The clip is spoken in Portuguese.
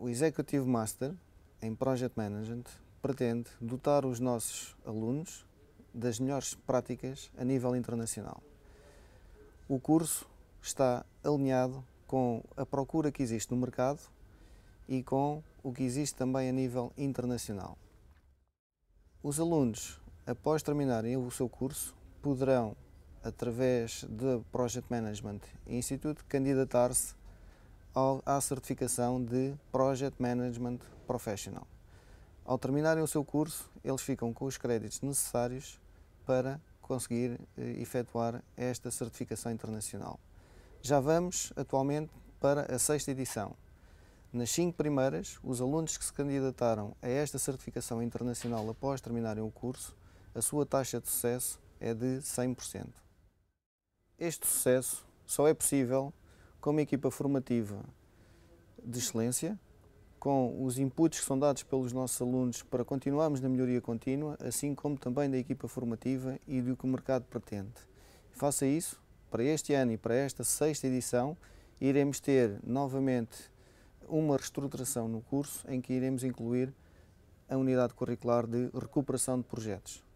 O Executive Master em Project Management pretende dotar os nossos alunos das melhores práticas a nível internacional. O curso está alinhado com a procura que existe no mercado e com o que existe também a nível internacional. Os alunos, após terminarem o seu curso, poderão, através do Project Management Institute, candidatar-se à certificação de Project Management Professional. Ao terminarem o seu curso, eles ficam com os créditos necessários para conseguir eh, efetuar esta certificação internacional. Já vamos atualmente para a sexta edição. Nas cinco primeiras, os alunos que se candidataram a esta certificação internacional após terminarem o curso, a sua taxa de sucesso é de 100%. Este sucesso só é possível com uma equipa formativa de excelência, com os inputs que são dados pelos nossos alunos para continuarmos na melhoria contínua, assim como também da equipa formativa e do que o mercado pretende. Faça isso, para este ano e para esta sexta edição, iremos ter novamente uma reestruturação no curso em que iremos incluir a unidade curricular de recuperação de projetos.